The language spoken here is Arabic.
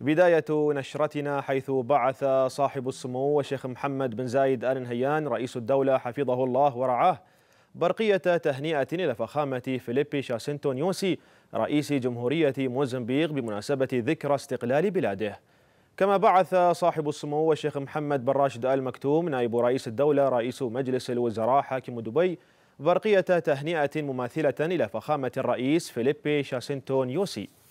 بداية نشرتنا حيث بعث صاحب السمو الشيخ محمد بن زايد آل نهيان رئيس الدولة حفظه الله ورعاه برقية تهنئة إلى فخامة فيليبي شاسنتون يوسي رئيس جمهورية موزمبيق بمناسبة ذكرى استقلال بلاده كما بعث صاحب السمو الشيخ محمد بن راشد آل مكتوم نائب رئيس الدولة رئيس مجلس الوزراء حاكم دبي برقية تهنئة مماثلة إلى فخامة الرئيس فيليبي شاسنتون يوسي